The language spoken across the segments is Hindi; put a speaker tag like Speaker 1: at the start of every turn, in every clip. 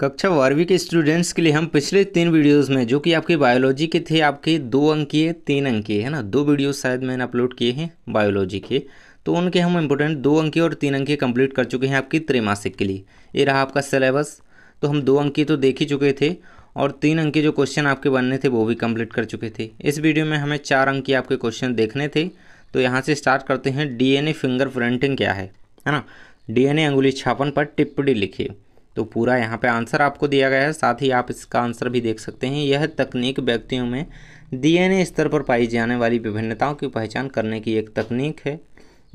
Speaker 1: कक्षा बारहवीं के स्टूडेंट्स के लिए हम पिछले तीन वीडियोस में जो कि आपके बायोलॉजी के थे आपके दो अंकीय तीन अंकीय है ना दो वीडियोस शायद मैंने अपलोड किए हैं बायोलॉजी के तो उनके हम इम्पोर्टेंट दो अंकीय और तीन अंकीय कंप्लीट कर चुके हैं आपकी त्रैमासिक के लिए ये रहा आपका सिलेबस तो हम दो अंकीय तो देख ही चुके थे और तीन अंकीय जो क्वेश्चन आपके बनने थे वो भी कम्प्लीट कर चुके थे इस वीडियो में हमें चार अंकीय आपके क्वेश्चन देखने थे तो यहाँ से स्टार्ट करते हैं ए फिंगर प्रिंटिंग क्या है है ना ए अंगुली छापन पर टिप्पणी लिखिए तो पूरा यहाँ पे आंसर आपको दिया गया है साथ ही आप इसका आंसर भी देख सकते हैं यह तकनीक व्यक्तियों में डीएनए स्तर पर पाई जाने वाली विभिन्नताओं की पहचान करने की एक तकनीक है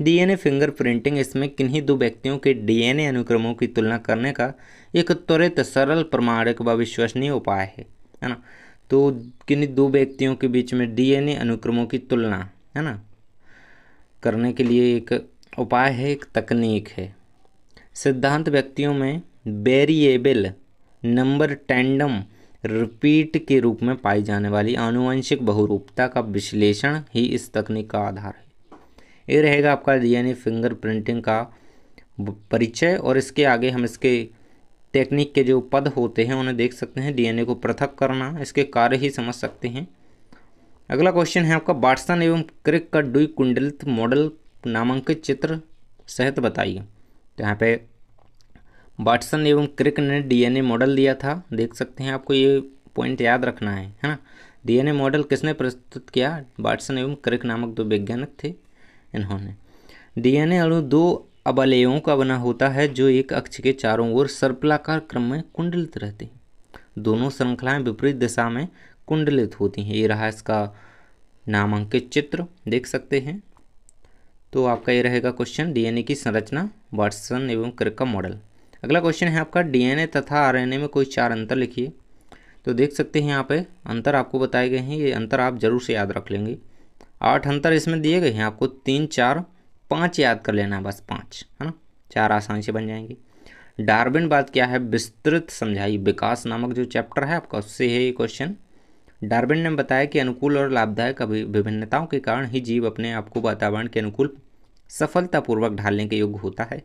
Speaker 1: डीएनए फिंगर प्रिंटिंग इसमें किन्हीं दो व्यक्तियों के डीएनए अनुक्रमों की तुलना करने का एक त्वरित सरल प्रमाणिक व विश्वसनीय उपाय है है ना तो किन्हीं दो व्यक्तियों के बीच में डी अनुक्रमों की तुलना है ना करने के लिए एक उपाय है एक तकनीक है सिद्धांत व्यक्तियों में वेरिएबल नंबर टैंडम रिपीट के रूप में पाई जाने वाली आनुवंशिक बहुरूपता का विश्लेषण ही इस तकनीक का आधार है ये रहेगा आपका डीएनए फिंगरप्रिंटिंग का परिचय और इसके आगे हम इसके टेक्निक के जो पद होते हैं उन्हें देख सकते हैं डीएनए को पृथक करना इसके कार्य ही समझ सकते हैं अगला क्वेश्चन है आपका बाटसन एवं क्रिक का डुई कुंडलित मॉडल नामांकित चित्र सहित बताइए तो यहाँ पे वाटसन एवं क्रिक ने डीएनए मॉडल दिया था देख सकते हैं आपको ये पॉइंट याद रखना है है ना डीएनए मॉडल किसने प्रस्तुत किया वाटसन एवं क्रिक नामक दो वैज्ञानिक थे इन्होंने डीएनए अणु दो अवलयों का बना होता है जो एक अक्ष के चारों ओर सर्पलाकार क्रम में कुंडलित रहते हैं दोनों श्रृंखलाएँ विपरीत दिशा में कुंडलित होती हैं ये रहा इसका नामांकित चित्र देख सकते हैं तो आपका ये रहेगा क्वेश्चन डीएनए की संरचना वाटसन एवं क्रिक का मॉडल अगला क्वेश्चन है आपका डीएनए तथा आरएनए में कोई चार अंतर लिखिए तो देख सकते हैं यहाँ पे अंतर आपको बताए गए हैं ये अंतर आप जरूर से याद रख लेंगे आठ अंतर इसमें दिए गए हैं आपको तीन चार पाँच याद कर लेना है बस पाँच है ना चार आसान से बन जाएंगे डार्बिन बात क्या है विस्तृत समझाई विकास नामक जो चैप्टर है आपका उससे है ये क्वेश्चन डार्बिन ने बताया कि अनुकूल और लाभदायक विभिन्नताओं के कारण ही जीव अपने आप को वातावरण के अनुकूल सफलतापूर्वक ढालने के योग्य होता है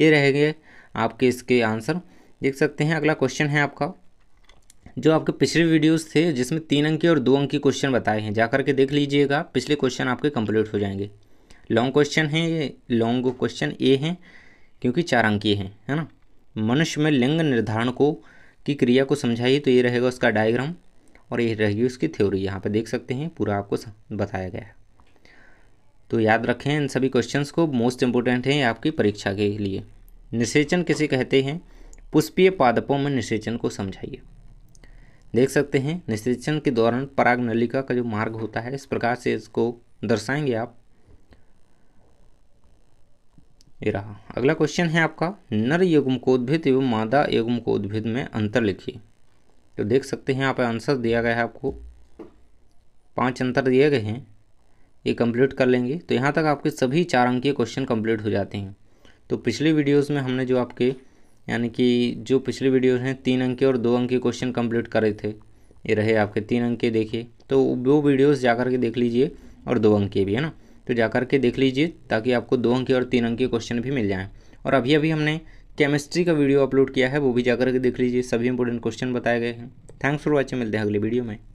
Speaker 1: ये रहेंगे आपके इसके आंसर देख सकते हैं अगला क्वेश्चन है आपका जो आपके पिछले वीडियोस थे जिसमें तीन अंक और दो अंक के क्वेश्चन बताए हैं जाकर के देख लीजिएगा पिछले क्वेश्चन आपके कंप्लीट हो जाएंगे लॉन्ग क्वेश्चन हैं ये लॉन्ग क्वेश्चन ए हैं क्योंकि चार अंकीय हैं है ना मनुष्य में लिंग निर्धारण को की क्रिया को समझाइए तो ये रहेगा उसका डायग्राम और ये रहेगी उसकी थ्योरी यहाँ पर देख सकते हैं पूरा आपको बताया गया है तो याद रखें इन सभी क्वेश्चंस को मोस्ट इम्पोर्टेंट हैं आपकी परीक्षा के लिए निषेचन किसे कहते हैं पुष्पीय पादपों में निषेचन को समझाइए देख सकते हैं निषेचन के दौरान पराग नलिका का जो मार्ग होता है इस प्रकार से इसको दर्शाएंगे आप ये रहा अगला क्वेश्चन है आपका नर युग्म को उद्भिद एवं मादा युग्म को उद्भिद में अंतर लिखिए तो देख सकते हैं यहाँ पर आंसर दिया गया है आपको पांच अंतर दिए गए हैं ये कंप्लीट कर लेंगे तो यहाँ तक आपके सभी चार अंकीय क्वेश्चन कंप्लीट हो जाते हैं तो पिछले वीडियोस में हमने जो आपके यानी कि जो पिछली वीडियोस हैं तीन अंकीय और दो अंकीय क्वेश्चन कंप्लीट करे थे ये रहे आपके तीन अंकीय देखे तो वो वीडियोस जा के देख लीजिए और दो अंकीय भी है ना तो जा के देख लीजिए ताकि आपको दो अंकीय और तीन अंकीय क्वेश्चन भी मिल जाएँ और अभी अभी हमने केमिस्ट्री का वीडियो अपलोड किया है वो भी जाकर के देख लीजिए सभी इंपॉर्टेंट क्वेश्चन बताए गए हैं थैंक्स फॉर वॉचिंग मिलते हैं अगले वीडियो में